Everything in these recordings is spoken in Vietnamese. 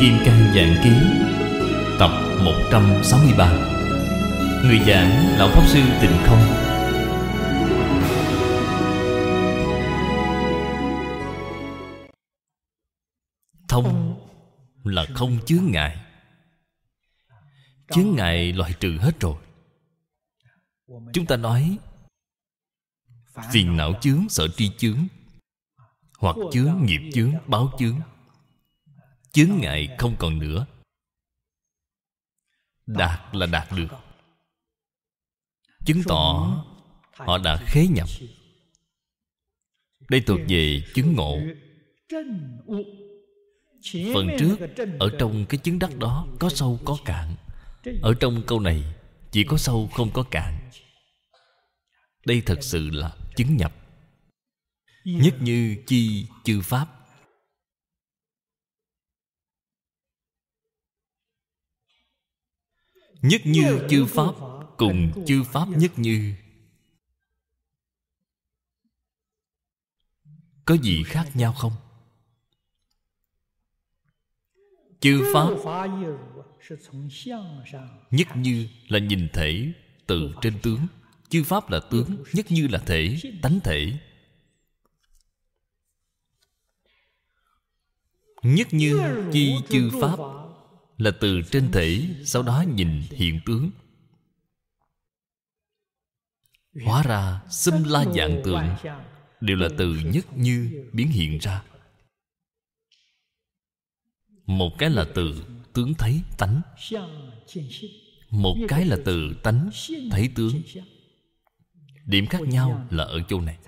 Kim Cang Dạng Ký Tập 163 Người giảng Lão Pháp Sư Tịnh Không Thông là không chướng ngại Chướng ngại loại trừ hết rồi Chúng ta nói Phiền não chướng, sợ tri chướng Hoặc chướng, nghiệp chướng, báo chướng chướng ngại không còn nữa đạt là đạt được chứng tỏ họ đã khế nhập đây thuộc về chứng ngộ phần trước ở trong cái chứng đắc đó có sâu có cạn ở trong câu này chỉ có sâu không có cạn đây thật sự là chứng nhập nhất như chi chư pháp Nhất như chư Pháp Cùng chư Pháp nhất như Có gì khác nhau không? Chư Pháp Nhất như là nhìn thể từ trên tướng Chư Pháp là tướng Nhất như là thể, tánh thể Nhất như chi chư Pháp là từ trên thể sau đó nhìn hiện tướng hóa ra xâm la dạng tượng đều là từ nhất như biến hiện ra một cái là từ tướng thấy tánh một cái là từ tánh thấy tướng điểm khác nhau là ở chỗ này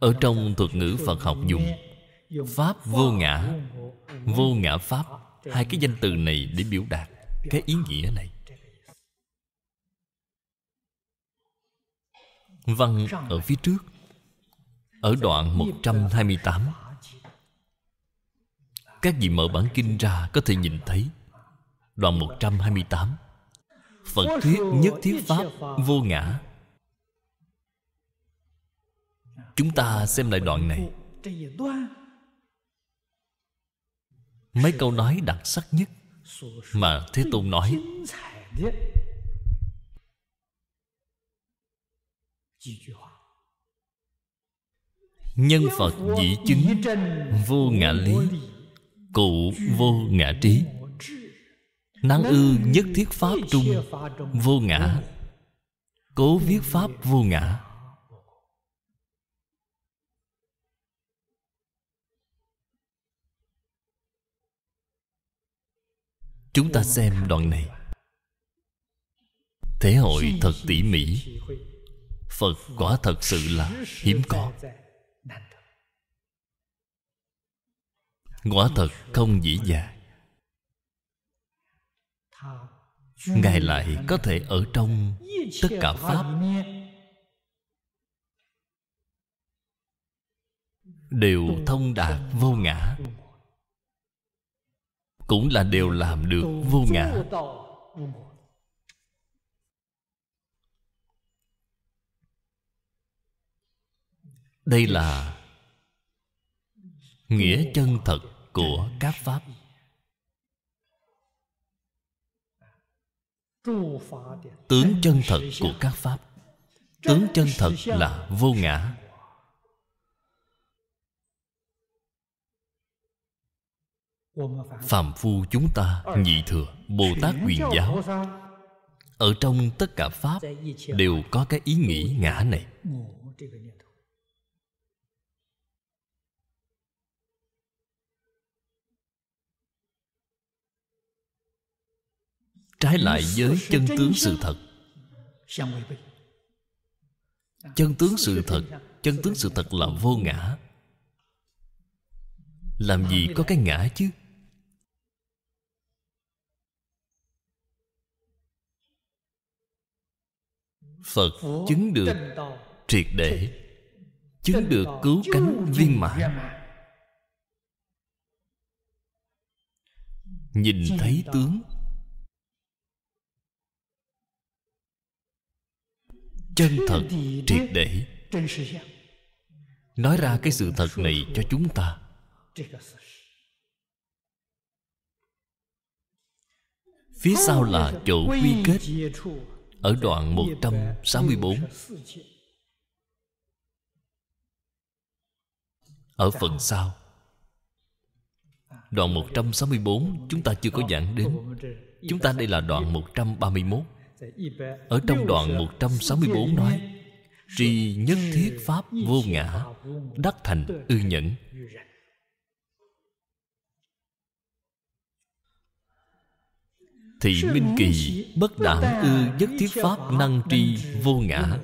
ở trong thuật ngữ phật học dùng pháp vô ngã vô ngã pháp hai cái danh từ này để biểu đạt cái ý nghĩa này văn ở phía trước ở đoạn 128 các vị mở bản kinh ra có thể nhìn thấy đoạn 128 Phật thuyết nhất thiết pháp vô ngã Chúng ta xem lại đoạn này mấy câu nói đặc sắc nhất mà thế tôn nói nhân phật dĩ chứng vô ngã lý cụ vô ngã trí năng ư nhất thiết pháp trung vô ngã cố viết pháp vô ngã Chúng ta xem đoạn này Thế hội thật tỉ mỉ Phật quả thật sự là hiếm có Quả thật không dĩ dàng Ngài lại có thể ở trong tất cả Pháp Đều thông đạt vô ngã cũng là đều làm được vô ngã đây là nghĩa chân thật của các pháp tướng chân thật của các pháp tướng chân thật là vô ngã phàm phu chúng ta nhị thừa Bồ Tát quyền giáo Ở trong tất cả Pháp Đều có cái ý nghĩ ngã này Trái lại với chân tướng sự thật Chân tướng sự thật Chân tướng sự thật là vô ngã Làm gì có cái ngã chứ Phật chứng được triệt để Chứng được cứu cánh viên mãn Nhìn thấy tướng Chân thật triệt để Nói ra cái sự thật này cho chúng ta Phía sau là chỗ quy kết ở đoạn 164 Ở phần sau Đoạn 164 chúng ta chưa có giảng đến Chúng ta đây là đoạn 131 Ở trong đoạn 164 nói tri nhân thiết pháp vô ngã Đắc thành ư nhẫn Thị minh kỳ Bất đảm ư Nhất thiết pháp năng tri Vô ngã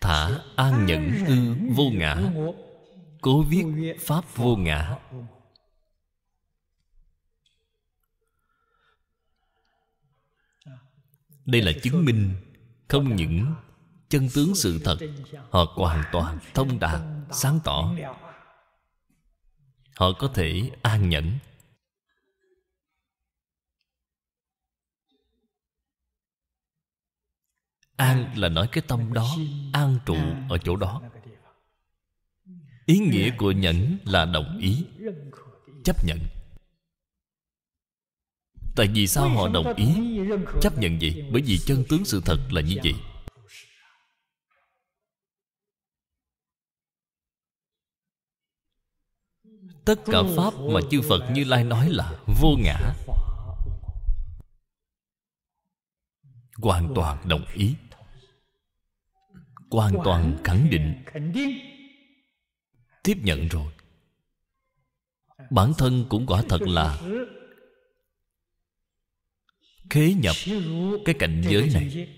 Thả an nhẫn ư Vô ngã Cố viết Pháp vô ngã Đây là chứng minh Không những chân tướng sự thật Họ hoàn toàn thông đạt Sáng tỏ Họ có thể an nhẫn An là nói cái tâm đó An trụ ở chỗ đó Ý nghĩa của nhẫn là đồng ý Chấp nhận Tại vì sao họ đồng ý Chấp nhận gì Bởi vì chân tướng sự thật là như vậy Tất cả Pháp mà chư Phật Như Lai nói là vô ngã Hoàn toàn đồng ý hoàn toàn khẳng định tiếp nhận rồi bản thân cũng quả thật là khế nhập cái cảnh giới này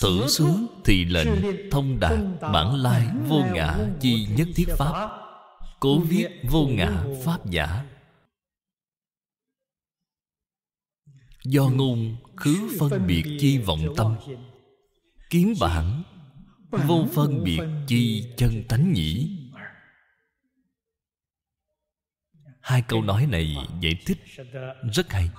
thử xuống thì lệnh thông đạt bản lai vô ngã chi nhất thiết pháp cố viết vô ngã pháp giả do ngôn khứ phân biệt chi vọng tâm kiến bản vô phân biệt chi chân tánh nhĩ hai câu nói này giải thích rất hay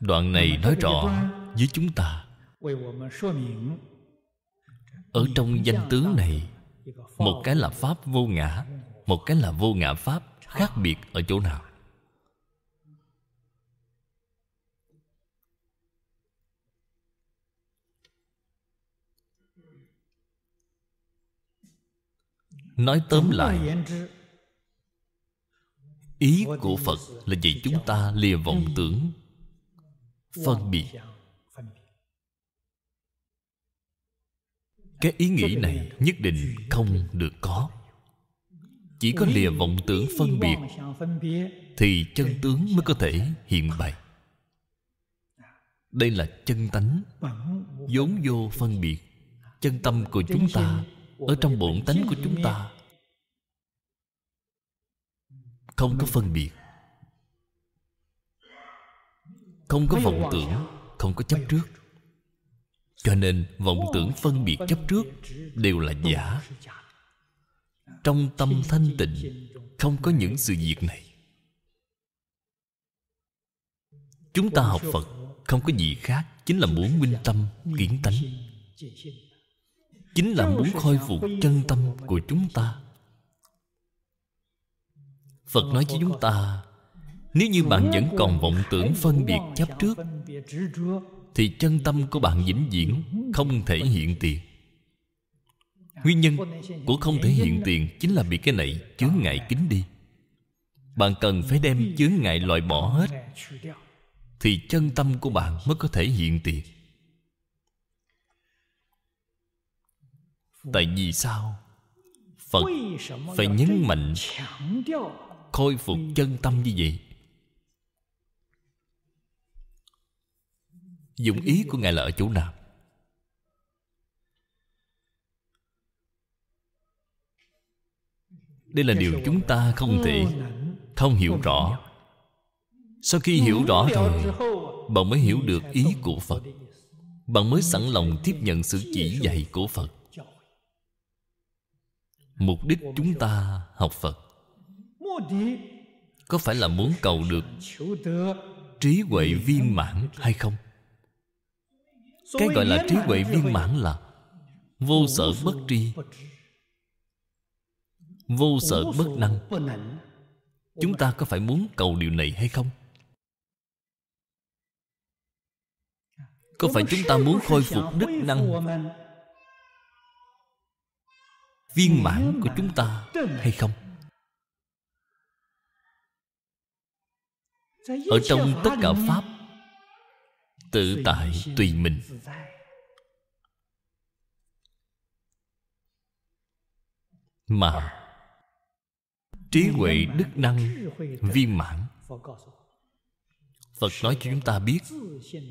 đoạn này nói rõ với chúng ta ở trong danh tướng này một cái là pháp vô ngã một cái là vô ngã pháp khác biệt ở chỗ nào nói tóm lại ý của phật là vì chúng ta lìa vọng tưởng phân biệt cái ý nghĩ này nhất định không được có chỉ có lìa vọng tưởng phân biệt thì chân tướng mới có thể hiện bày đây là chân tánh vốn vô phân biệt chân tâm của chúng ta ở trong bổn tánh của chúng ta không có phân biệt không có vọng tưởng không có chấp trước cho nên vọng tưởng phân biệt chấp trước đều là giả trong tâm thanh tịnh không có những sự việc này chúng ta học phật không có gì khác chính là muốn minh tâm kiến tánh chính là muốn khôi phục chân tâm của chúng ta phật nói với chúng ta nếu như bạn vẫn còn vọng tưởng phân biệt chấp trước thì chân tâm của bạn vĩnh viễn không thể hiện tiền Nguyên nhân của không thể hiện tiền Chính là bị cái này chướng ngại kính đi Bạn cần phải đem chướng ngại loại bỏ hết Thì chân tâm của bạn mới có thể hiện tiền Tại vì sao Phật phải nhấn mạnh Khôi phục chân tâm như vậy Dụng ý của Ngài là ở chỗ nào đây là điều chúng ta không thể không hiểu rõ sau khi hiểu rõ rồi bạn mới hiểu được ý của phật bạn mới sẵn lòng tiếp nhận sự chỉ dạy của phật mục đích chúng ta học phật có phải là muốn cầu được trí huệ viên mãn hay không cái gọi là trí huệ viên mãn là vô sở bất tri vô sở bất năng chúng ta có phải muốn cầu điều này hay không có phải chúng ta muốn khôi phục đức năng viên mãn của chúng ta hay không ở trong tất cả pháp tự tại tùy mình mà trí huệ đức năng viên mãn phật nói cho chúng ta biết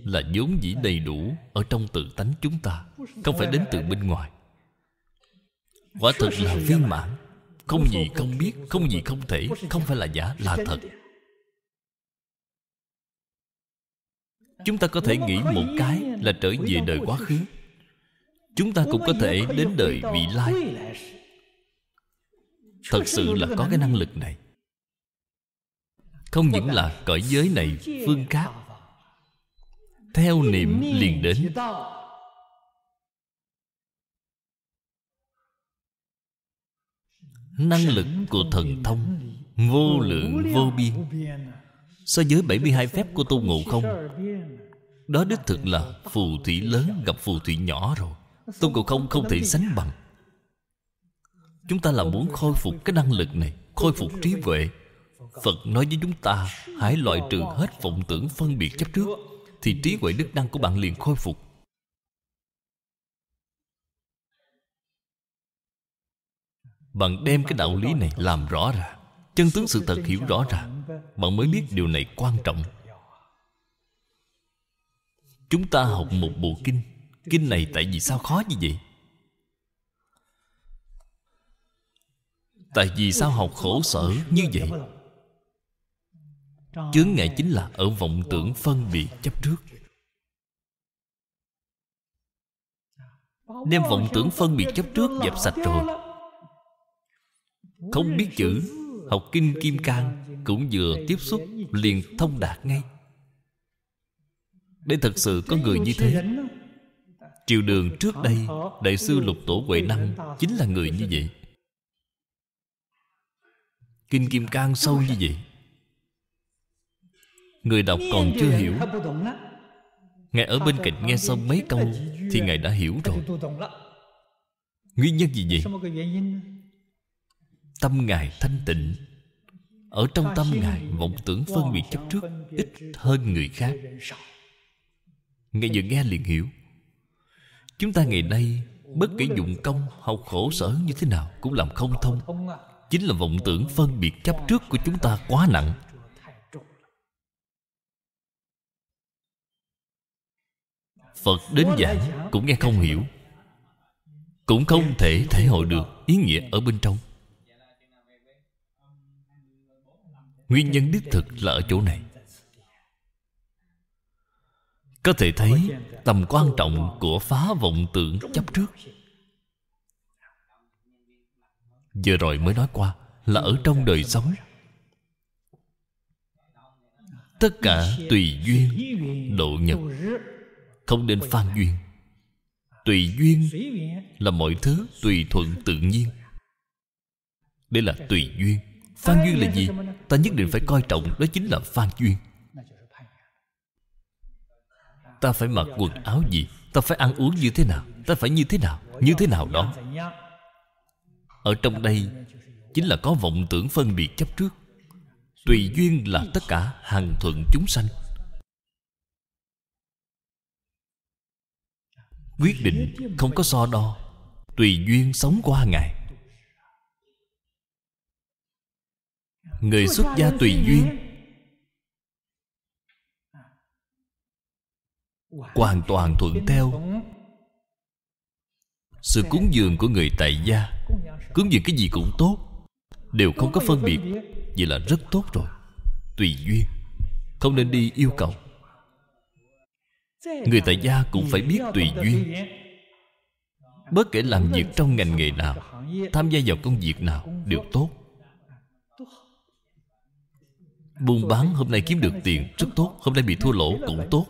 là vốn dĩ đầy đủ ở trong tự tánh chúng ta không phải đến từ bên ngoài quả thực là viên mãn không gì không biết không gì không thể không phải là giả là thật chúng ta có thể nghĩ một cái là trở về đời quá khứ chúng ta cũng có thể đến đời vị lai Thật sự là có cái năng lực này Không những là cõi giới này phương khác Theo niệm liền đến Năng lực của thần thông Vô lượng vô biên So với 72 phép của tu ngộ không Đó đích thực là phù thủy lớn gặp phù thủy nhỏ rồi Tôn Ngộ Không không thể sánh bằng Chúng ta là muốn khôi phục cái năng lực này Khôi phục trí huệ Phật nói với chúng ta Hãy loại trừ hết vọng tưởng phân biệt chấp trước Thì trí huệ đức năng của bạn liền khôi phục Bạn đem cái đạo lý này làm rõ ra Chân tướng sự thật hiểu rõ ra Bạn mới biết điều này quan trọng Chúng ta học một bộ kinh Kinh này tại vì sao khó như vậy Tại vì sao học khổ sở như vậy Chướng ngại chính là ở vọng tưởng phân biệt chấp trước Đem vọng tưởng phân biệt chấp trước dẹp sạch rồi Không biết chữ Học kinh kim cang Cũng vừa tiếp xúc liền thông đạt ngay Đây thật sự có người như thế Triều đường trước đây Đại sư Lục Tổ Huệ Năng Chính là người như vậy Kinh Kim Cang sâu như vậy Người đọc còn chưa hiểu Ngài ở bên cạnh nghe xong mấy câu Thì Ngài đã hiểu rồi Nguyên nhân gì vậy? Tâm Ngài thanh tịnh Ở trong tâm Ngài vọng tưởng phân biệt chấp trước Ít hơn người khác Ngài vừa nghe liền hiểu Chúng ta ngày nay Bất kể dụng công, học khổ sở như thế nào Cũng làm không thông chính là vọng tưởng phân biệt chấp trước của chúng ta quá nặng phật đến giảng cũng nghe không hiểu cũng không thể thể hội được ý nghĩa ở bên trong nguyên nhân đích thực là ở chỗ này có thể thấy tầm quan trọng của phá vọng tưởng chấp trước vừa rồi mới nói qua là ở trong đời sống tất cả tùy duyên độ nhập không nên phan duyên tùy duyên là mọi thứ tùy thuận tự nhiên đây là tùy duyên phan duyên là gì ta nhất định phải coi trọng đó chính là phan duyên ta phải mặc quần áo gì ta phải ăn uống như thế nào ta phải như thế nào như thế nào đó ở trong đây chính là có vọng tưởng phân biệt chấp trước tùy duyên là tất cả hàng thuận chúng sanh quyết định không có so đo tùy duyên sống qua ngày người xuất gia tùy duyên hoàn toàn thuận theo sự cúng à? dường của người tại gia Cúng dường cái gì cũng tốt Đều không có phân biệt Vậy là rất tốt rồi Tùy duyên Không nên đi yêu cầu Người tại à? gia cũng phải biết tùy duyên Bất kể làm việc trong ngành nghề nào Tham gia vào công việc nào đều tốt Buôn bán hôm nay kiếm được tiền rất tốt Hôm nay bị thua lỗ cũng tốt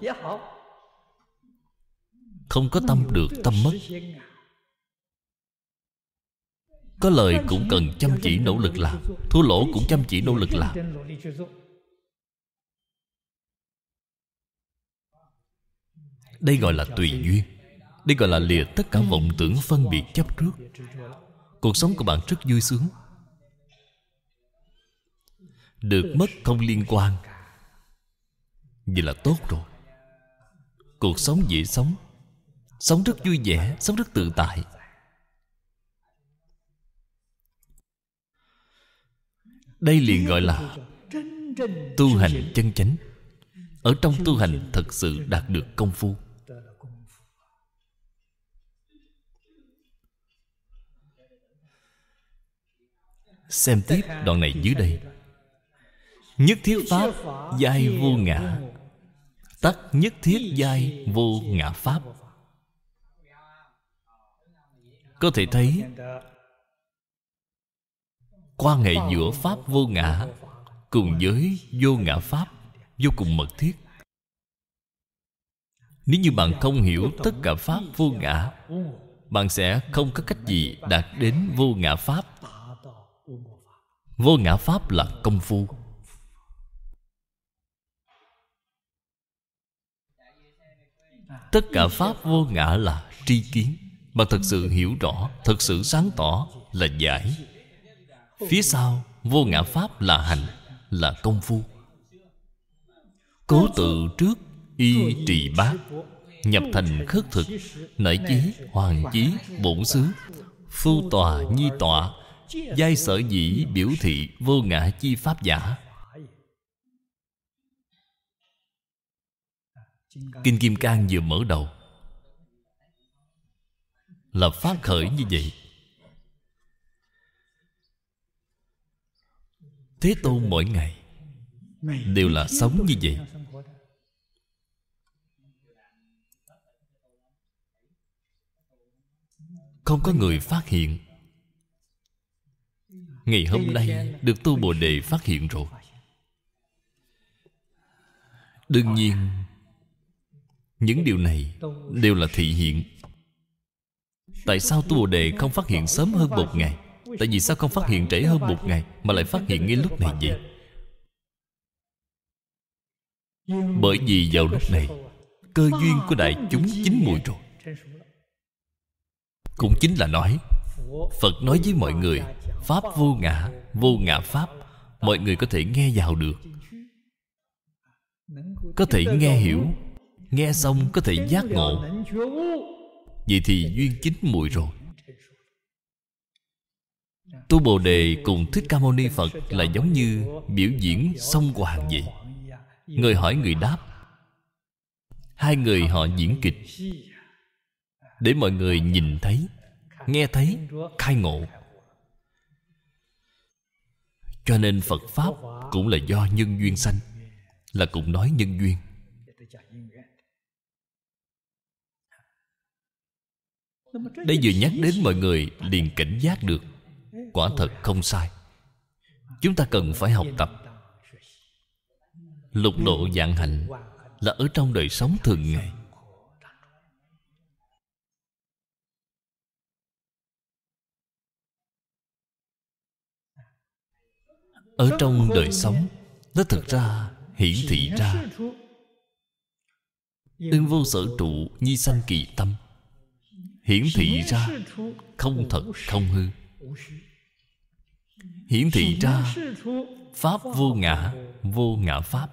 Không có tâm được tâm mất có lời cũng cần chăm chỉ nỗ lực làm Thua lỗ cũng chăm chỉ nỗ lực làm Đây gọi là tùy duyên Đây gọi là lìa tất cả vọng tưởng phân biệt chấp trước Cuộc sống của bạn rất vui sướng Được mất không liên quan Vậy là tốt rồi Cuộc sống dễ sống Sống rất vui vẻ Sống rất tự tại đây liền gọi là tu hành chân chánh ở trong tu hành thật sự đạt được công phu xem tiếp đoạn này dưới đây nhất thiết pháp giai vô ngã tắc nhất thiết giai vô ngã pháp có thể thấy quan hệ giữa pháp vô ngã cùng với vô ngã pháp vô cùng mật thiết nếu như bạn không hiểu tất cả pháp vô ngã bạn sẽ không có cách gì đạt đến vô ngã pháp vô ngã pháp là công phu tất cả pháp vô ngã là tri kiến bạn thật sự hiểu rõ thật sự sáng tỏ là giải Phía sau Vô ngã Pháp là hành Là công phu Cố tự trước Y trì bát Nhập thành khất thực Nảy chí Hoàng chí Bổn xứ Phu tòa nhi tọa Giai sở dĩ biểu thị Vô ngã chi pháp giả Kinh Kim Cang vừa mở đầu Là phát khởi như vậy thế tôn mỗi ngày đều là sống như vậy không có người phát hiện ngày hôm nay được tu bồ đề phát hiện rồi đương nhiên những điều này đều là thị hiện tại sao tu bồ đề không phát hiện sớm hơn một ngày Tại vì sao không phát hiện trễ hơn một ngày Mà lại phát hiện ngay lúc này vậy Bởi vì vào lúc này Cơ duyên của đại chúng chín mùi rồi Cũng chính là nói Phật nói với mọi người Pháp vô ngã, vô ngã Pháp Mọi người có thể nghe vào được Có thể nghe hiểu Nghe xong có thể giác ngộ Vậy thì duyên chín mùi rồi Tu Bồ Đề cùng Thích Ca Mâu Ni Phật là giống như biểu diễn song hoàng vậy Người hỏi người đáp Hai người họ diễn kịch Để mọi người nhìn thấy Nghe thấy Khai ngộ Cho nên Phật Pháp cũng là do nhân duyên sanh Là cũng nói nhân duyên Đây vừa nhắc đến mọi người liền cảnh giác được quả thật không sai chúng ta cần phải học tập lục độ dạng hạnh là ở trong đời sống thường ngày ở trong đời sống nó thực ra hiển thị ra ưng vô sở trụ nhi sanh kỳ tâm hiển thị ra không thật không hư hiển thị ra pháp vô ngã vô ngã pháp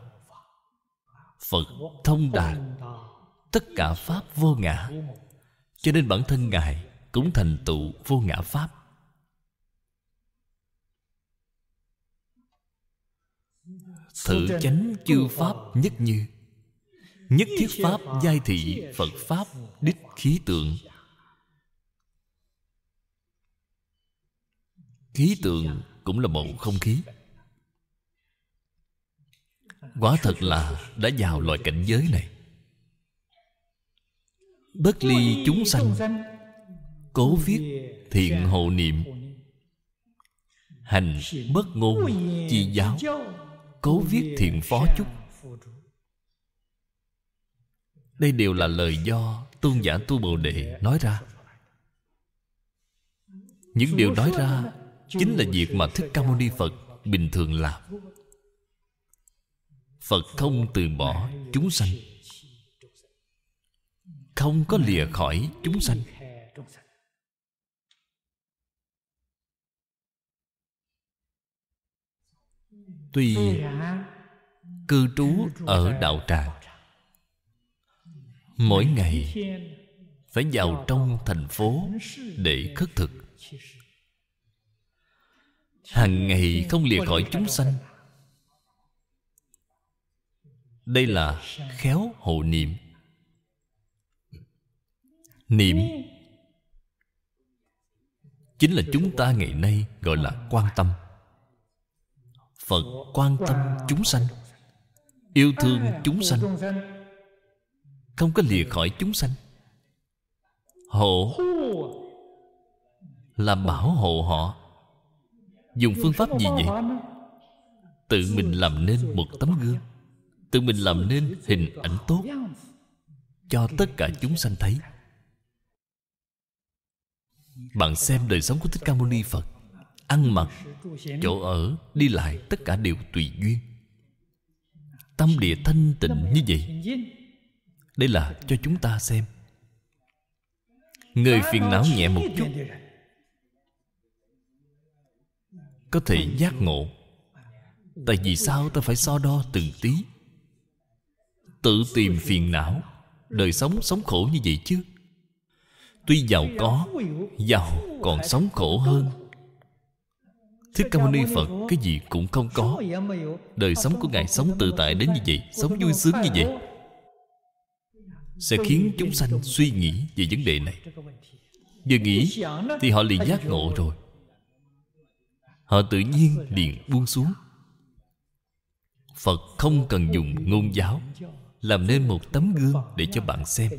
phật thông đạt tất cả pháp vô ngã cho nên bản thân ngài cũng thành tựu vô ngã pháp thử chánh chư pháp nhất như nhất thiết pháp giai thị phật pháp đích khí tượng khí tượng cũng là bầu không khí Quả thật là đã vào loại cảnh giới này Bất ly chúng sanh Cố viết thiện hộ niệm Hành bất ngôn chi giáo Cố viết thiện phó chúc Đây đều là lời do Tôn giả Tu Bồ Đề nói ra Những điều nói ra Chính là việc mà Thích Ca Mâu Ni Phật Bình thường làm Phật không từ bỏ chúng sanh Không có lìa khỏi chúng sanh Tuy cư trú ở đạo tràng Mỗi ngày phải vào trong thành phố để khất thực hằng ngày không lìa khỏi chúng sanh đây là khéo hộ niệm niệm chính là chúng ta ngày nay gọi là quan tâm phật quan tâm chúng sanh yêu thương chúng sanh không có lìa khỏi chúng sanh hộ là bảo hộ họ dùng phương pháp gì vậy tự mình làm nên một tấm gương tự mình làm nên hình ảnh tốt cho tất cả chúng sanh thấy bạn xem đời sống của thích ca mâu ni phật ăn mặc chỗ ở đi lại tất cả đều tùy duyên tâm địa thanh tịnh như vậy đây là cho chúng ta xem người phiền não nhẹ một chút có thể giác ngộ tại vì sao ta phải so đo từng tí tự tìm phiền não đời sống sống khổ như vậy chứ tuy giàu có giàu còn sống khổ hơn Thích Ca Mâu Ni Phật Cái gì cũng không có Đời sống của Ngài sống tự tại đến như vậy Sống vui sướng như vậy Sẽ khiến chúng sanh suy nghĩ về vấn đề này Vừa nghĩ Thì họ liền giác ngộ rồi họ tự nhiên liền buông xuống phật không cần dùng ngôn giáo làm nên một tấm gương để cho bạn xem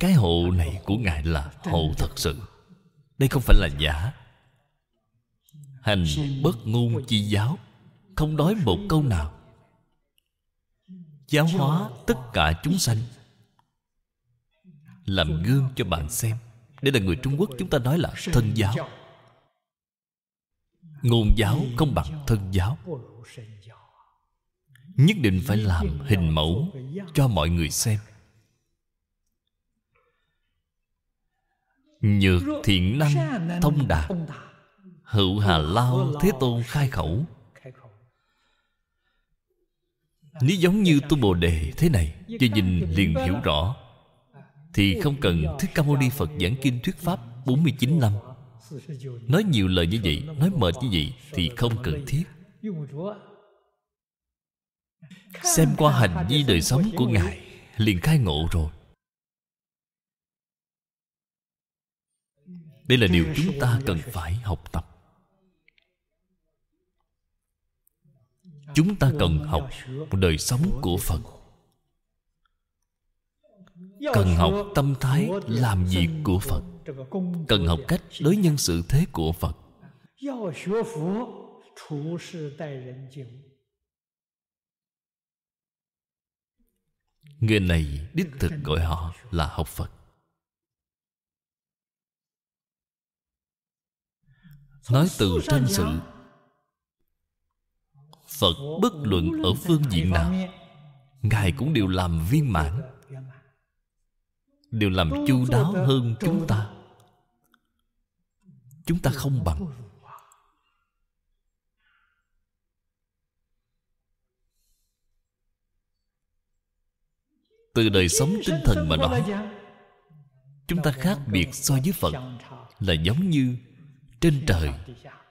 cái hộ này của ngài là hộ thật sự đây không phải là giả hành bất ngôn chi giáo không nói một câu nào giáo hóa tất cả chúng sanh làm gương cho bạn xem đây là người Trung Quốc chúng ta nói là thân giáo Ngôn giáo không bằng thân giáo Nhất định phải làm hình mẫu cho mọi người xem Nhược thiện năng thông đạt Hữu hà lao thế tôn khai khẩu Nếu giống như tu Bồ Đề thế này Cho nhìn liền hiểu rõ thì không cần Thích Ca Mâu Ni Phật giảng kinh thuyết pháp 49 năm Nói nhiều lời như vậy Nói mệt như vậy Thì không cần thiết Xem qua hành vi đời sống của Ngài Liền khai ngộ rồi Đây là điều chúng ta cần phải học tập Chúng ta cần học đời sống của Phật cần học tâm thái làm việc của phật cần học cách đối nhân sự thế của phật người này đích thực gọi họ là học phật nói từ tranh sự phật bất luận ở phương diện nào ngài cũng đều làm viên mãn đều làm chu đáo hơn chúng ta chúng ta không bằng từ đời sống tinh thần mà nói chúng ta khác biệt so với phật là giống như trên trời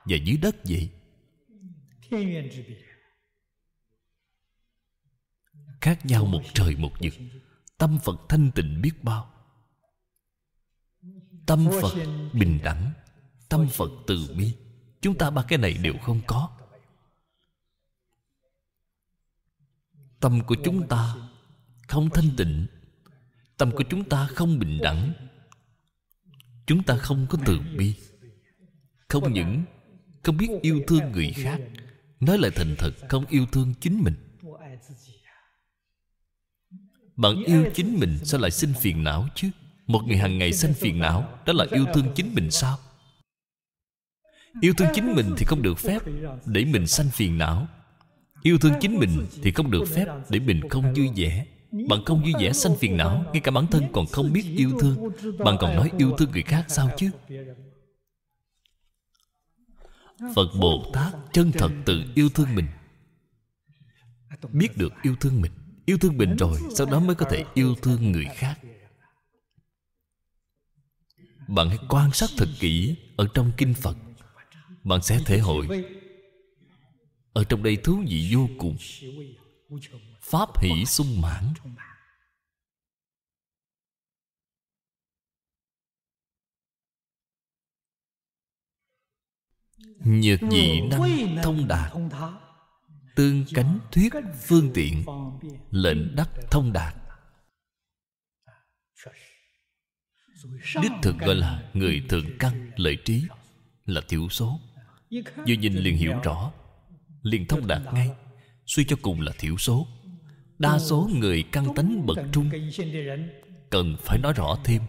và dưới đất vậy khác nhau một trời một vực tâm phật thanh tịnh biết bao tâm phật bình đẳng tâm phật từ bi chúng ta ba cái này đều không có tâm của chúng ta không thanh tịnh tâm của chúng ta không bình đẳng chúng ta không có từ bi không những không biết yêu thương người khác nói lại thành thật không yêu thương chính mình bạn yêu chính mình sao lại sinh phiền não chứ Một người hàng ngày sinh phiền não Đó là yêu thương chính mình sao Yêu thương chính mình thì không được phép Để mình sanh phiền não Yêu thương chính mình thì không được phép Để mình không vui vẻ Bạn không vui vẻ sanh phiền não Ngay cả bản thân còn không biết yêu thương Bạn còn nói yêu thương người khác sao chứ Phật Bồ Tát chân thật tự yêu thương mình Biết được yêu thương mình Yêu thương mình rồi Sau đó mới có thể yêu thương người khác Bạn hãy quan sát thật kỹ Ở trong Kinh Phật Bạn sẽ thể hội Ở trong đây thú vị vô cùng Pháp hỷ sung mãn Nhược dị năng thông đạt tương cánh thuyết phương tiện lệnh đắc thông đạt đích thực gọi là người thượng căn lợi trí là thiểu số vừa nhìn liền hiểu rõ liền thông đạt ngay suy cho cùng là thiểu số đa số người căn tánh bậc trung cần phải nói rõ thêm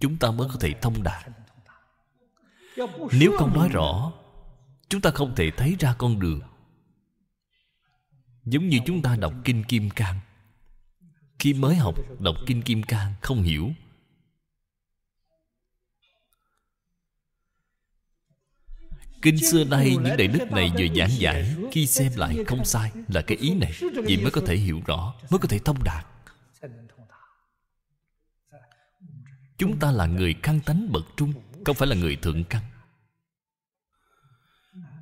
chúng ta mới có thể thông đạt nếu không nói rõ chúng ta không thể thấy ra con đường giống như chúng ta đọc kinh kim cang khi mới học đọc kinh kim cang không hiểu Kinh xưa nay những đại đức này vừa giảng giải Khi xem lại không sai Là cái ý này Vì mới có thể hiểu rõ Mới có thể thông đạt Chúng ta là người căn tánh bậc trung Không phải là người thượng căn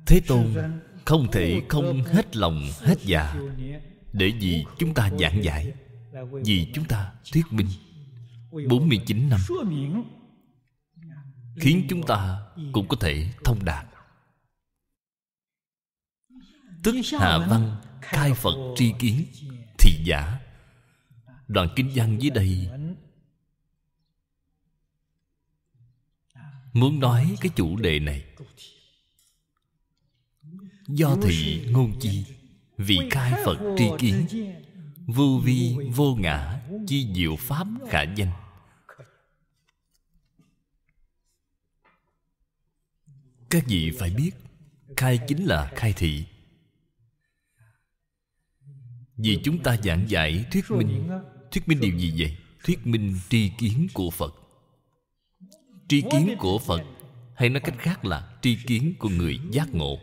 thế tôn không thể không hết lòng hết dạ để vì chúng ta giảng giải vì chúng ta thuyết minh 49 năm khiến chúng ta cũng có thể thông đạt tức hạ văn khai phật tri kiến thì giả đoạn kinh văn dưới đây muốn nói cái chủ đề này do thị ngôn chi vị khai phật tri kiến vô vi vô ngã chi diệu pháp khả danh các vị phải biết khai chính là khai thị vì chúng ta giảng giải thuyết minh thuyết minh điều gì vậy thuyết minh tri kiến của phật tri kiến của phật hay nói cách khác là tri kiến của người giác ngộ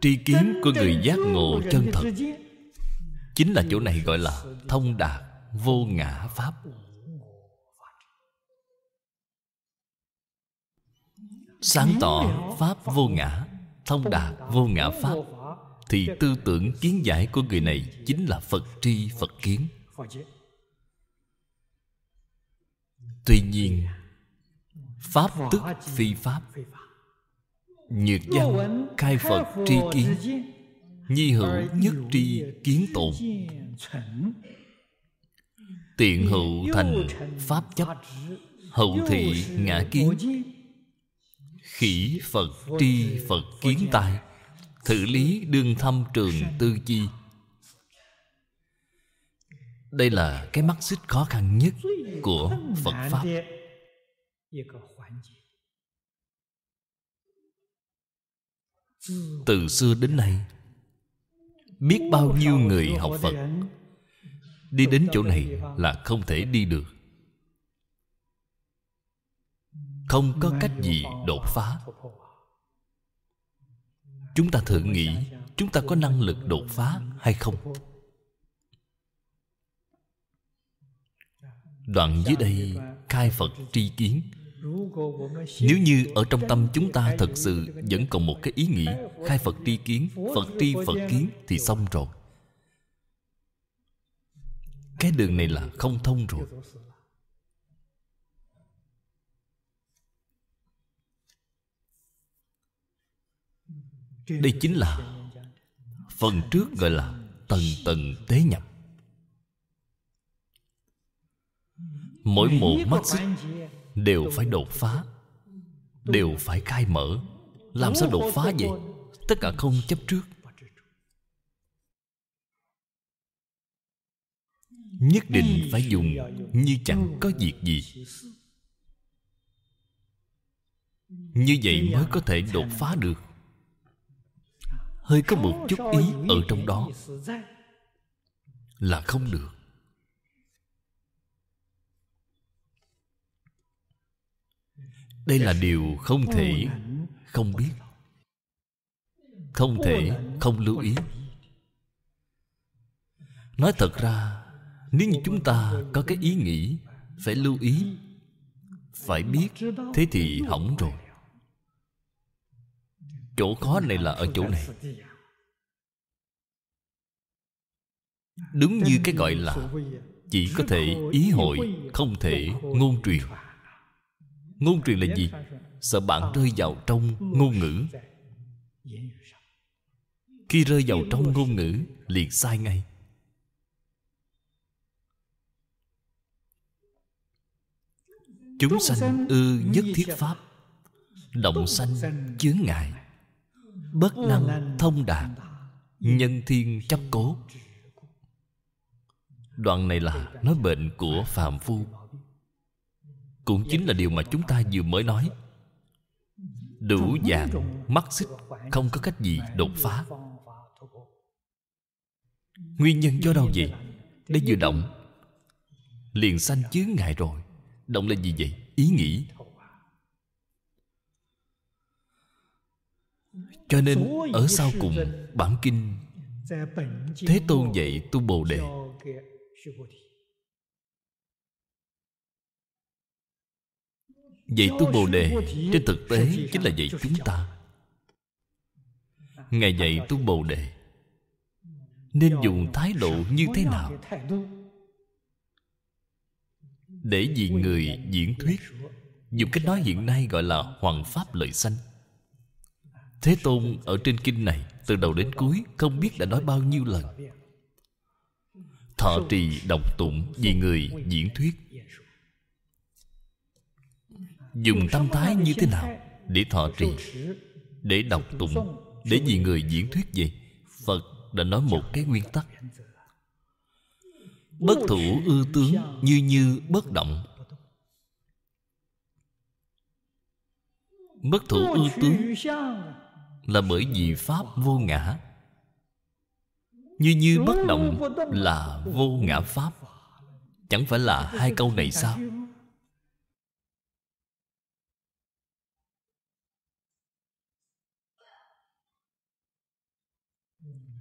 tri kiến của người giác ngộ chân thật chính là chỗ này gọi là thông đạt vô ngã pháp sáng tỏ pháp vô ngã thông đạt vô ngã pháp thì tư tưởng kiến giải của người này chính là phật tri phật kiến tuy nhiên pháp tức phi pháp Nhược văn khai Phật tri kiến Nhi hữu nhất tri kiến tồn Tiện hữu thành pháp chấp Hậu thị ngã kiến Khỉ Phật tri Phật kiến tai Thử lý đương thăm trường tư chi Đây là cái mắc xích khó khăn nhất của Phật Pháp từ xưa đến nay biết bao nhiêu người học phật đi đến chỗ này là không thể đi được không có cách gì đột phá chúng ta thử nghĩ chúng ta có năng lực đột phá hay không đoạn dưới đây khai phật tri kiến nếu như ở trong tâm chúng ta thật sự vẫn còn một cái ý nghĩ khai phật tri kiến phật tri phật kiến thì xong rồi cái đường này là không thông rồi đây chính là phần trước gọi là tầng tầng tế nhập mỗi một mắt xích đều phải đột phá đều phải khai mở làm sao đột phá vậy tất cả không chấp trước nhất định phải dùng như chẳng có việc gì như vậy mới có thể đột phá được hơi có một chút ý ở trong đó là không được đây là điều không thể không biết không thể không lưu ý nói thật ra nếu như chúng ta có cái ý nghĩ phải lưu ý phải biết thế thì hỏng rồi chỗ khó này là ở chỗ này đúng như cái gọi là chỉ có thể ý hội không thể ngôn truyền Ngôn truyền là gì? Sợ bạn rơi vào trong ngôn ngữ Khi rơi vào trong ngôn ngữ Liền sai ngay Chúng sanh ư nhất thiết pháp Động sanh chướng ngại Bất năng thông đạt Nhân thiên chấp cố Đoạn này là nói bệnh của phàm phu cũng chính là điều mà chúng ta vừa mới nói Đủ dạng Mắt xích Không có cách gì đột phá Nguyên nhân do đâu vậy Để vừa động Liền sanh chướng ngại rồi Động là gì vậy Ý nghĩ Cho nên ở sau cùng Bản kinh Thế Tôn dạy tu Bồ Đề Vậy tu Bồ Đề Trên thực tế chính là dạy chúng ta Ngài dạy tu Bồ Đề Nên dùng thái độ như thế nào Để vì người diễn thuyết Dùng cách nói hiện nay gọi là Hoàng Pháp Lợi Sanh Thế Tôn ở trên kinh này Từ đầu đến cuối không biết đã nói bao nhiêu lần Thọ trì đọc tụng Vì người diễn thuyết dùng tâm thái như thế nào để thọ trì để đọc tụng để vì người diễn thuyết gì phật đã nói một cái nguyên tắc bất thủ ư tướng như như bất động bất thủ ư tướng là bởi vì pháp vô ngã như như bất động là vô ngã pháp chẳng phải là hai câu này sao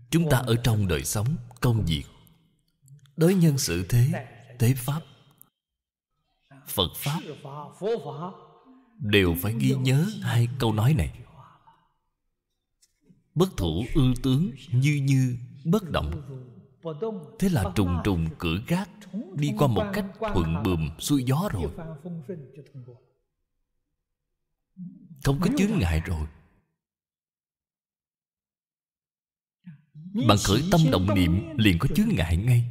Chúng ta ở trong đời sống, công việc Đối nhân xử thế, tế pháp Phật pháp Đều phải ghi nhớ hai câu nói này Bất thủ ư tướng như như bất động Thế là trùng trùng cửa gác Đi qua một cách thuận bùm xuôi gió rồi Không có chướng ngại rồi Bạn khởi tâm động niệm liền có chướng ngại ngay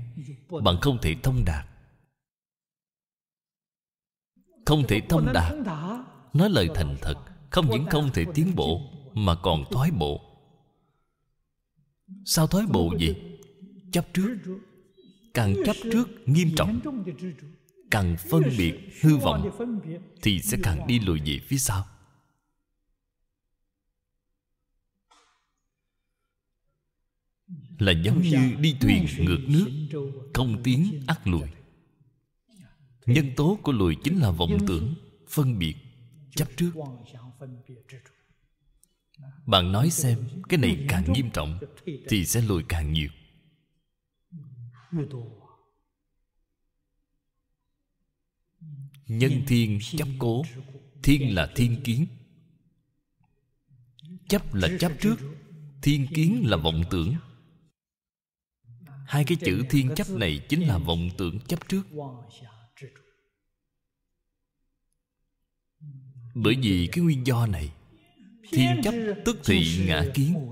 Bạn không thể thông đạt Không thể thông đạt Nói lời thành thật Không những không thể tiến bộ Mà còn thoái bộ Sao thoái bộ gì? Chấp trước Càng chấp trước nghiêm trọng Càng phân biệt hư vọng Thì sẽ càng đi lùi về phía sau là giống như đi thuyền dạ. ngược nước không tiến, ắt lùi nhân tố của lùi chính là vọng tưởng phân biệt chấp trước bạn nói xem cái này càng nghiêm trọng thì sẽ lùi càng nhiều nhân thiên chấp cố thiên là thiên kiến chấp là chấp trước thiên kiến là vọng tưởng hai cái chữ thiên chấp này chính là vọng tưởng chấp trước bởi vì cái nguyên do này thiên chấp tức thị ngã kiến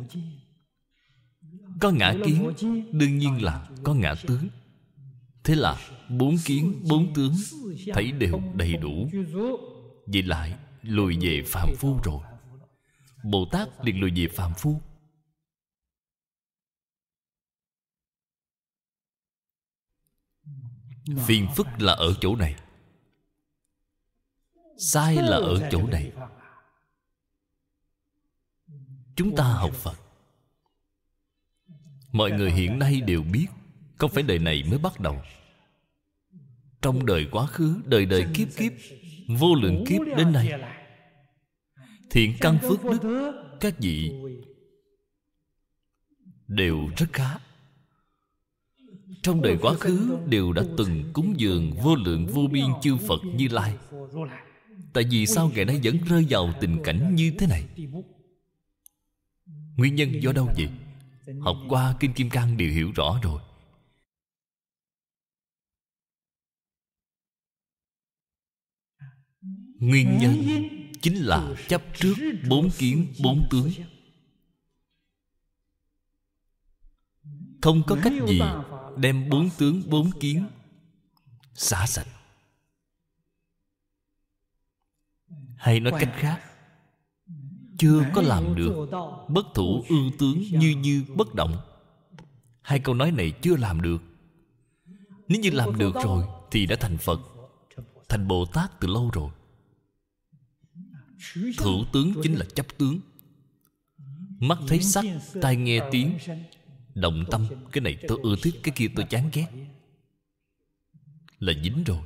có ngã kiến đương nhiên là có ngã tướng thế là bốn kiến bốn tướng thấy đều đầy đủ vậy lại lùi về phàm phu rồi bồ tát liền lùi về phàm phu phiền phức là ở chỗ này sai là ở chỗ này chúng ta học phật mọi người hiện nay đều biết không phải đời này mới bắt đầu trong đời quá khứ đời đời kiếp kiếp vô lượng kiếp đến nay thiện căn phước đức các vị đều rất khá trong đời quá khứ đều đã từng cúng dường vô lượng vô biên chư Phật Như Lai Tại vì sao ngài đã vẫn rơi vào tình cảnh như thế này Nguyên nhân do đâu vậy Học qua Kinh Kim Cang đều hiểu rõ rồi Nguyên nhân chính là chấp trước bốn kiến bốn tướng Không có cách gì đem bốn tướng bốn kiến xả sạch hay nói cách khác chưa có làm được bất thủ ưu tướng như như bất động hai câu nói này chưa làm được nếu như làm được rồi thì đã thành phật thành bồ tát từ lâu rồi thủ tướng chính là chấp tướng mắt thấy sắc tai nghe tiếng Động tâm Cái này tôi ưa thích Cái kia tôi chán ghét Là dính rồi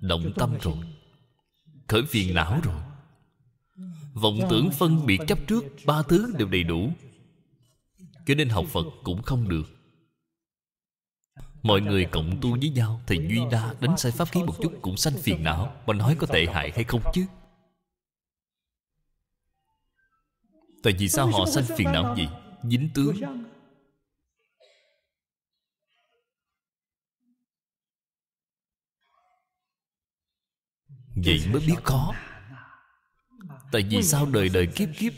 Động tâm rồi Khởi phiền não rồi Vọng tưởng phân biệt chấp trước Ba thứ đều đầy đủ Cho nên học Phật cũng không được Mọi người cộng tu với nhau Thì Duy Đa đánh sai pháp khí một chút Cũng sanh phiền não Mà nói có tệ hại hay không chứ Tại vì sao họ sanh phiền não gì Dính tướng Vậy mới biết khó Tại vì sao đời đời kiếp kiếp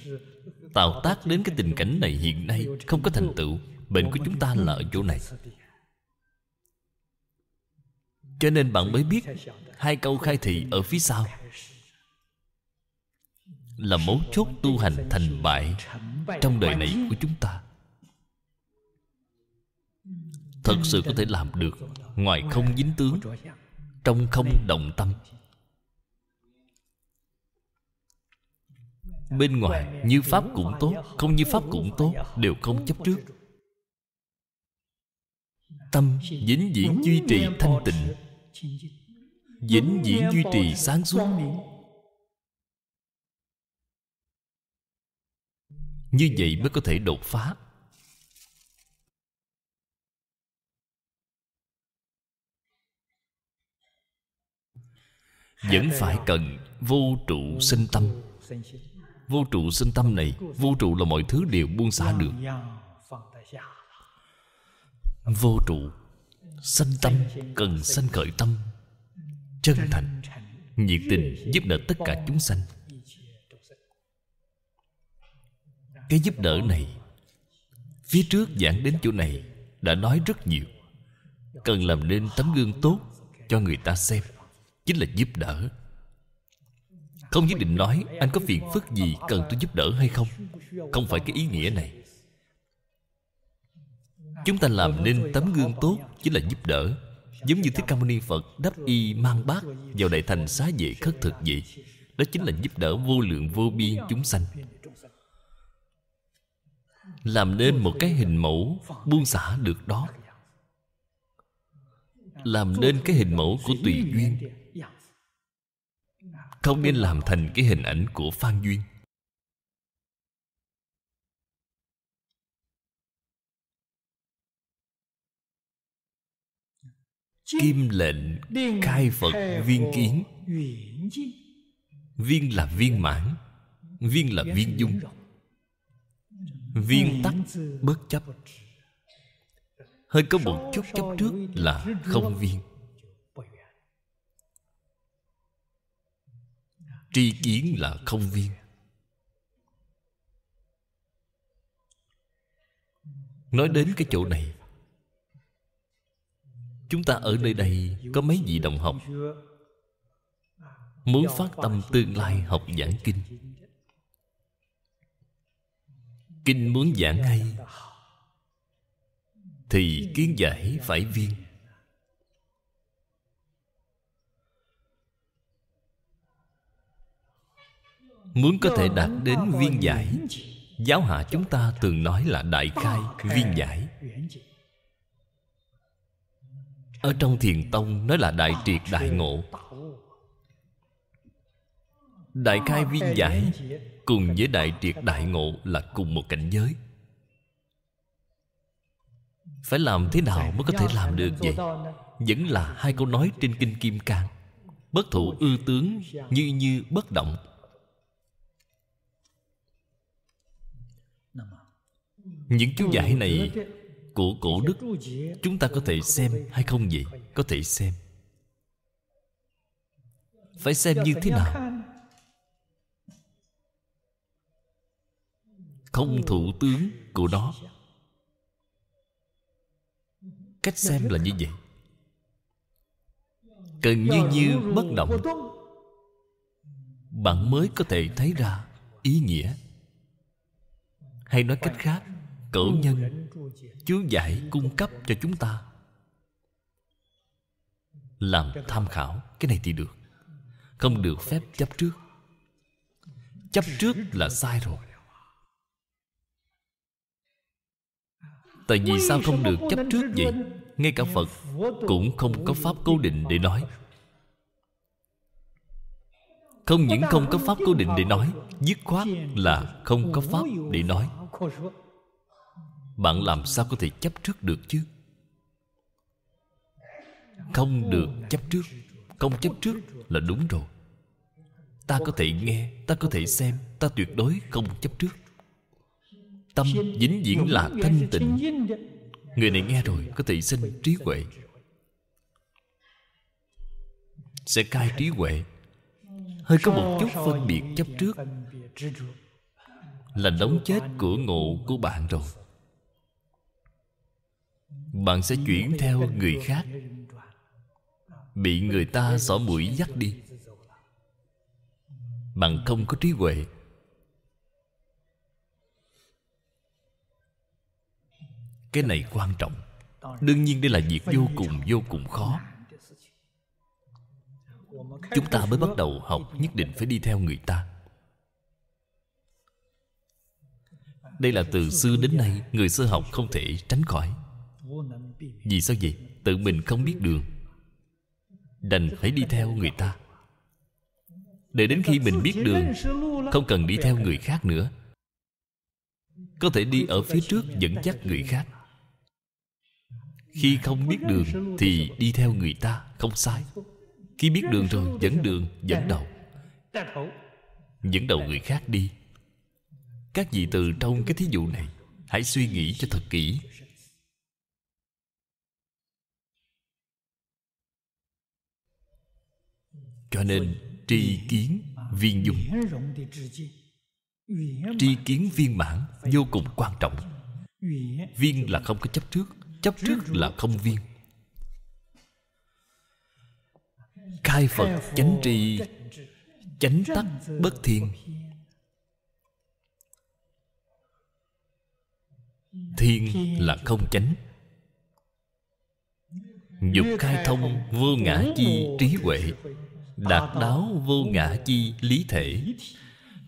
Tạo tác đến cái tình cảnh này hiện nay Không có thành tựu Bệnh của chúng ta là ở chỗ này Cho nên bạn mới biết Hai câu khai thị ở phía sau là mấu chốt tu hành thành bại trong đời này của chúng ta thật sự có thể làm được ngoài không dính tướng trong không động tâm bên ngoài như pháp cũng tốt không như pháp cũng tốt đều không chấp trước tâm vĩnh viễn duy trì thanh tịnh vĩnh viễn duy trì sáng suốt như vậy mới có thể đột phá vẫn phải cần vô trụ sinh tâm vô trụ sinh tâm này vô trụ là mọi thứ đều buông xả được vô trụ sanh tâm cần sanh khởi tâm chân thành nhiệt tình giúp đỡ tất cả chúng sanh cái giúp đỡ này phía trước giảng đến chỗ này đã nói rất nhiều cần làm nên tấm gương tốt cho người ta xem chính là giúp đỡ không nhất định nói anh có phiền phức gì cần tôi giúp đỡ hay không không phải cái ý nghĩa này chúng ta làm nên tấm gương tốt chính là giúp đỡ giống như thích ca mâu ni phật đắp y mang bát vào đại thành xá vệ khất thực vậy đó chính là giúp đỡ vô lượng vô biên chúng sanh làm nên một cái hình mẫu buông xả được đó làm nên cái hình mẫu của tùy duyên không nên làm thành cái hình ảnh của phan duyên kim lệnh khai phật viên kiến viên là viên mãn viên là viên dung viên tắc bất chấp hơi có một chút chấp trước là không viên tri kiến là không viên nói đến cái chỗ này chúng ta ở nơi đây có mấy vị đồng học muốn phát tâm tương lai học giảng kinh kinh muốn giảng hay thì kiến giải phải viên muốn có thể đạt đến viên giải giáo hạ chúng ta thường nói là đại khai viên giải ở trong thiền tông nói là đại triệt đại ngộ đại khai viên giải cùng với đại triệt đại ngộ là cùng một cảnh giới phải làm thế nào mới có thể làm được vậy vẫn là hai câu nói trên kinh kim cang bất thủ ư tướng như như bất động những chú giải này của cổ đức chúng ta có thể xem hay không vậy có thể xem phải xem như thế nào không thủ tướng của nó cách xem là như vậy cần như như bất động bạn mới có thể thấy ra ý nghĩa hay nói cách khác cử nhân chú giải cung cấp cho chúng ta làm tham khảo cái này thì được không được phép chấp trước chấp trước là sai rồi Tại vì sao không được chấp trước vậy Ngay cả Phật cũng không có pháp cố định để nói Không những không có pháp cố định để nói Dứt khoát là không có pháp để nói Bạn làm sao có thể chấp trước được chứ Không được chấp trước Không chấp trước là đúng rồi Ta có thể nghe Ta có thể xem Ta tuyệt đối không chấp trước Tâm dính diễn là thanh tịnh Người này nghe rồi có thể sinh trí huệ Sẽ cai trí huệ Hơi có một chút phân biệt chấp trước Là đóng chết của ngộ của bạn rồi Bạn sẽ chuyển theo người khác Bị người ta xỏ mũi dắt đi Bạn không có trí huệ cái này quan trọng đương nhiên đây là việc vô cùng vô cùng khó chúng ta mới bắt đầu học nhất định phải đi theo người ta đây là từ xưa đến nay người xưa học không thể tránh khỏi vì sao vậy tự mình không biết đường đành phải đi theo người ta để đến khi mình biết đường không cần đi theo người khác nữa có thể đi ở phía trước dẫn dắt người khác khi không biết đường thì đi theo người ta không sai khi biết đường rồi dẫn đường dẫn đầu dẫn đầu người khác đi các vị từ trong cái thí dụ này hãy suy nghĩ cho thật kỹ cho nên tri kiến viên dung tri kiến viên mãn vô cùng quan trọng viên là không có chấp trước chấp trước là không viên khai phật chánh trì chánh tắc bất thiên thiên là không chánh dục khai thông vô ngã chi trí huệ đạt đáo vô ngã chi lý thể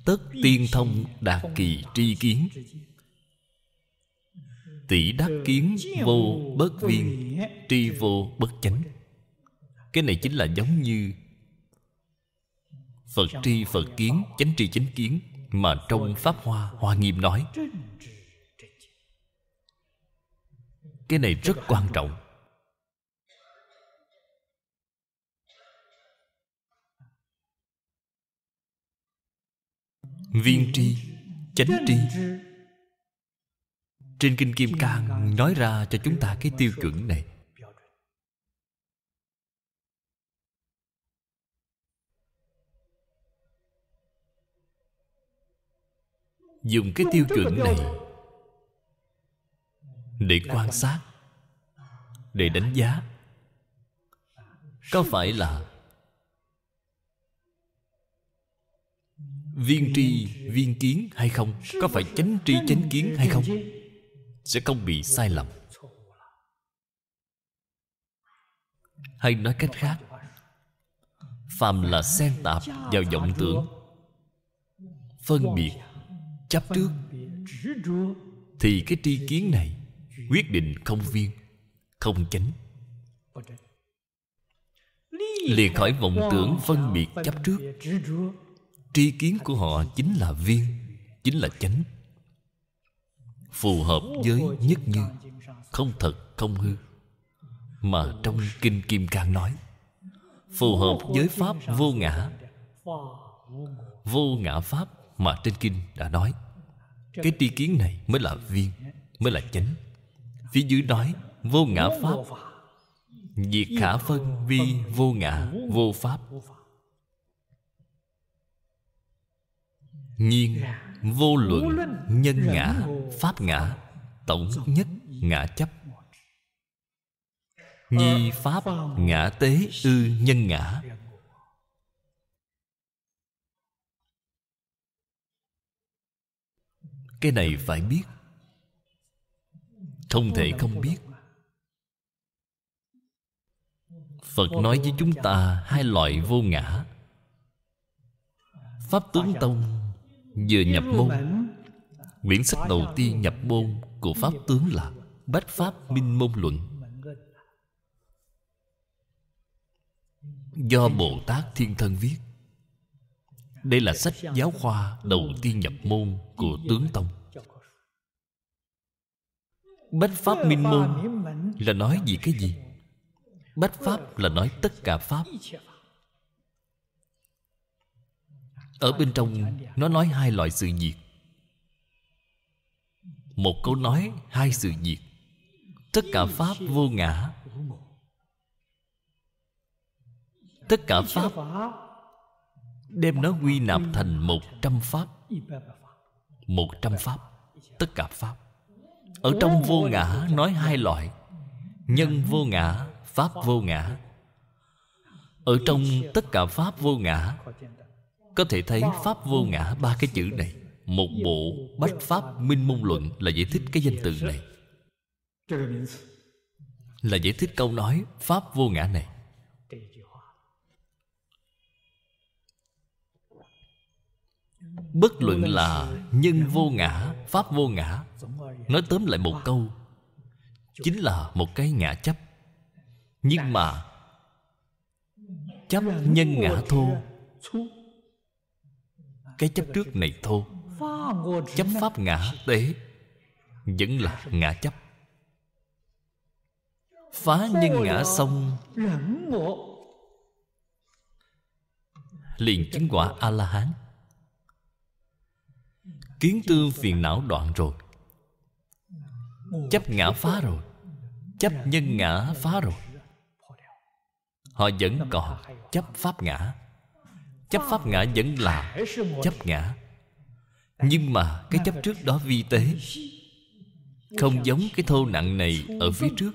tất tiên thông đạt kỳ tri kiến tỷ đắc ừ, kiến vô bất viên tri vô bất chánh cái này chính là giống như phật tri phật kiến chánh tri chánh kiến mà trong pháp hoa hoa nghiêm nói cái này rất quan trọng viên tri chánh tri trên Kinh Kim Cang nói ra cho chúng ta cái tiêu chuẩn này Dùng cái tiêu chuẩn này Để quan sát Để đánh giá Có phải là Viên tri, viên kiến hay không? Có phải chánh tri, chánh kiến hay không? sẽ không bị sai lầm hay nói cách khác phàm là xen tạp vào vọng tưởng phân biệt chấp trước thì cái tri kiến này quyết định không viên không chánh liền khỏi vọng tưởng phân biệt chấp trước tri kiến của họ chính là viên chính là chánh phù hợp với nhất như không thật không hư mà trong kinh kim cang nói phù hợp với pháp vô ngã vô ngã pháp mà trên kinh đã nói cái tri kiến này mới là viên mới là chánh phía dưới nói vô ngã pháp diệt khả phân vi vô ngã vô pháp nhiên Vô luận nhân ngã, pháp ngã Tổng nhất ngã chấp Nhi ờ, pháp ngã tế ư nhân ngã Cái này phải biết Không thể không biết Phật nói với chúng ta hai loại vô ngã Pháp tướng Tông Vừa nhập môn Quyển sách đầu tiên nhập môn Của Pháp tướng là Bách Pháp Minh Môn Luận Do Bồ Tát Thiên Thân viết Đây là sách giáo khoa đầu tiên nhập môn Của Tướng Tông Bách Pháp Minh Môn Là nói gì cái gì Bách Pháp là nói tất cả Pháp ở bên trong nó nói hai loại sự diệt Một câu nói hai sự diệt Tất cả Pháp vô ngã Tất cả Pháp Đem nó quy nạp thành một trăm Pháp Một trăm Pháp Tất cả Pháp Ở trong vô ngã nói hai loại Nhân vô ngã Pháp vô ngã Ở trong tất cả Pháp vô ngã có thể thấy Pháp vô ngã ba cái chữ này Một bộ Bách Pháp Minh Môn Luận Là giải thích cái danh từ này Là giải thích câu nói Pháp vô ngã này Bất luận là nhân vô ngã, pháp vô ngã Nói tóm lại một câu Chính là một cái ngã chấp Nhưng mà Chấp nhân ngã thô cái chấp trước này thô chấp pháp ngã tế vẫn là ngã chấp phá nhân ngã xong liền chứng quả a la hán kiến tư phiền não đoạn rồi chấp ngã phá rồi chấp nhân ngã phá rồi họ vẫn còn chấp pháp ngã Chấp pháp ngã vẫn là chấp ngã Nhưng mà cái chấp trước đó vi tế Không giống cái thô nặng này ở phía trước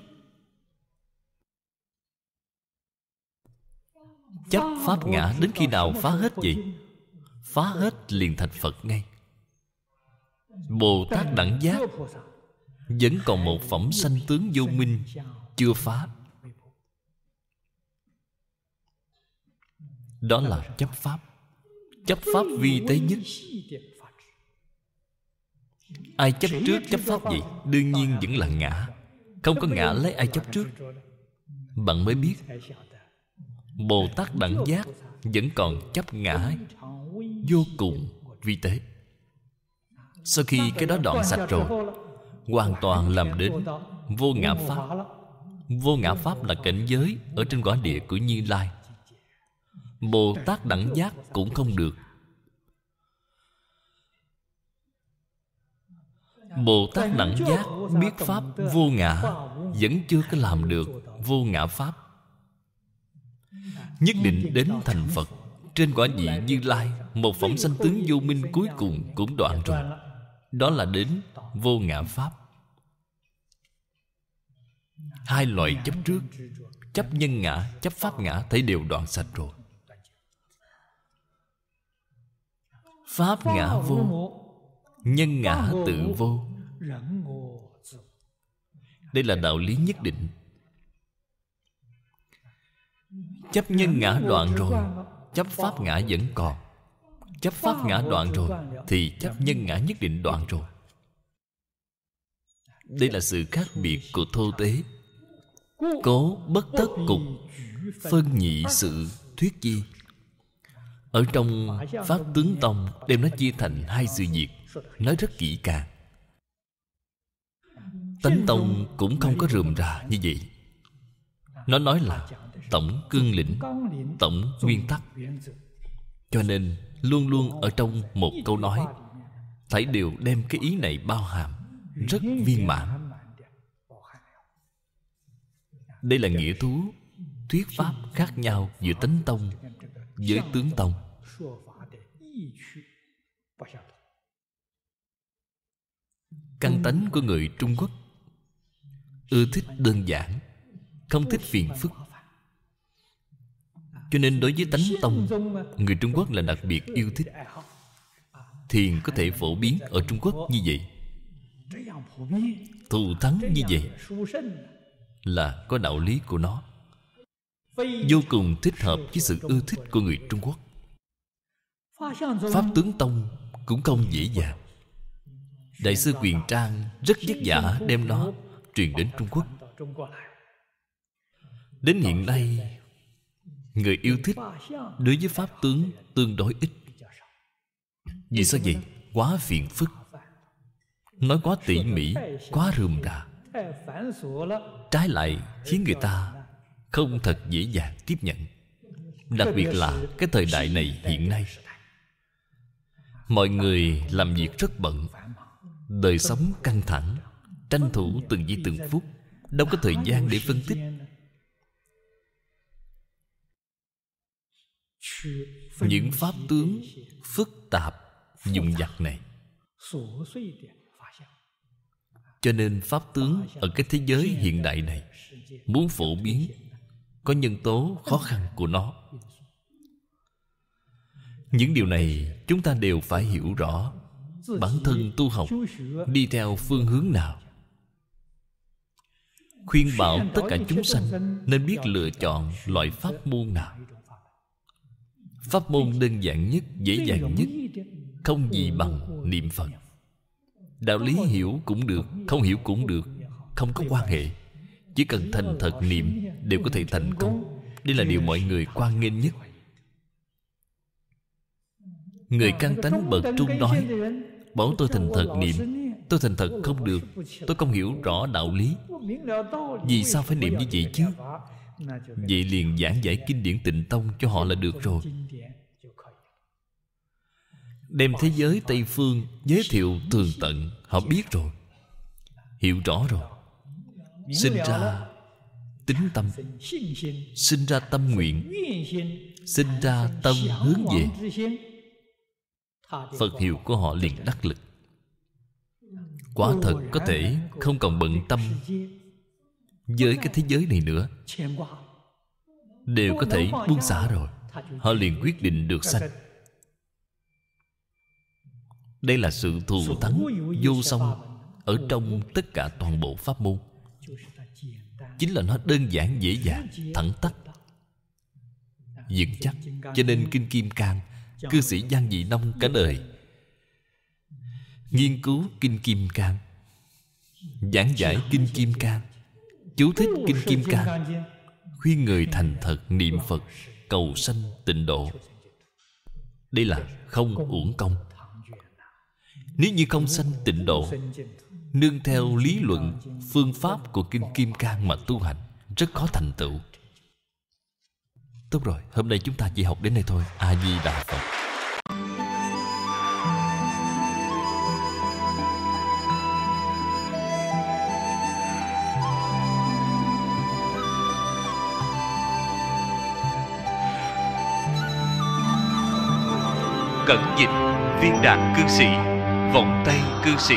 Chấp pháp ngã đến khi nào phá hết vậy? Phá hết liền thành Phật ngay Bồ Tát đẳng giác Vẫn còn một phẩm sanh tướng vô minh Chưa phá đó là chấp pháp chấp pháp vi tế nhất ai chấp trước chấp pháp gì đương nhiên vẫn là ngã không có ngã lấy ai chấp trước bạn mới biết bồ tát đẳng giác vẫn còn chấp ngã vô cùng vi tế sau khi cái đó đoạn sạch rồi hoàn toàn làm đến vô ngã pháp vô ngã pháp là cảnh giới ở trên quả địa của như lai Bồ Tát đẳng giác cũng không được Bồ Tát đẳng giác biết Pháp vô ngã Vẫn chưa có làm được vô ngã Pháp Nhất định đến thành Phật Trên quả vị Như Lai Một phẩm sanh tướng vô minh cuối cùng cũng đoạn rồi Đó là đến vô ngã Pháp Hai loại chấp trước Chấp nhân ngã, chấp pháp ngã Thấy đều đoạn sạch rồi Pháp ngã vô Nhân ngã tự vô Đây là đạo lý nhất định Chấp nhân ngã đoạn rồi Chấp pháp ngã vẫn còn Chấp pháp ngã đoạn rồi Thì chấp nhân ngã nhất định đoạn rồi Đây là sự khác biệt của thô tế Cố bất tất cục Phân nhị sự thuyết chi ở trong Pháp Tướng Tông Đem nó chia thành hai sự việc Nói rất kỹ càng Tánh Tông cũng không có rườm rà như vậy Nó nói là tổng cương lĩnh Tổng nguyên tắc Cho nên luôn luôn ở trong một câu nói Thảy đều đem cái ý này bao hàm Rất viên mãn Đây là nghĩa thú Thuyết pháp khác nhau giữa tánh tông với tướng tông căn tánh của người trung quốc ưa thích đơn giản không thích phiền phức cho nên đối với tánh tông người trung quốc là đặc biệt yêu thích thiền có thể phổ biến ở trung quốc như vậy thù thắng như vậy là có đạo lý của nó vô cùng thích hợp với sự ưa thích của người trung quốc pháp tướng tông cũng không dễ dàng đại sư quyền trang rất vất vả đem nó truyền đến trung quốc đến hiện nay người yêu thích đối với pháp tướng tương đối ít vì sao vậy quá phiền phức nói quá tỉ mỉ quá rườm rà trái lại khiến người ta không thật dễ dàng tiếp nhận đặc biệt là cái thời đại này hiện nay mọi người làm việc rất bận đời sống căng thẳng tranh thủ từng giây từng phút đâu có thời gian để phân tích những pháp tướng phức tạp dùng dặt này cho nên pháp tướng ở cái thế giới hiện đại này muốn phổ biến có nhân tố khó khăn của nó những điều này chúng ta đều phải hiểu rõ bản thân tu học đi theo phương hướng nào khuyên bảo tất cả chúng sanh nên biết lựa chọn loại pháp môn nào pháp môn đơn giản nhất dễ dàng nhất không gì bằng niệm phật đạo lý hiểu cũng được không hiểu cũng được không có quan hệ chỉ cần thành thật niệm Đều có thể thành công Đây là điều mọi người quan nghênh nhất Người căn tánh bậc trung nói Bảo tôi thành thật niệm Tôi thành thật không được Tôi không hiểu rõ đạo lý Vì sao phải niệm như vậy chứ Vậy liền giảng giải kinh điển tịnh tông cho họ là được rồi Đem thế giới Tây Phương giới thiệu tường tận Họ biết rồi Hiểu rõ rồi sinh ra tính tâm sinh ra tâm nguyện sinh ra tâm hướng về phật hiệu của họ liền đắc lực quả thật có thể không còn bận tâm với cái thế giới này nữa đều có thể buông xả rồi họ liền quyết định được sanh đây là sự thù thắng vô song ở trong tất cả toàn bộ pháp môn chính là nó đơn giản dễ dàng thẳng tắc vững chắc cho nên kinh kim cang cư sĩ giang dị nông cả đời nghiên cứu kinh kim cang giảng giải kinh kim cang chú thích kinh kim cang khuyên người thành thật niệm phật cầu sanh tịnh độ đây là không uổng công nếu như không sanh tịnh độ nương theo lý luận phương pháp của kinh kim cang mà tu hành rất khó thành tựu tốt rồi hôm nay chúng ta chỉ học đến đây thôi a di đà phật cẩn dịch viên đạn cư sĩ vòng tay cư sĩ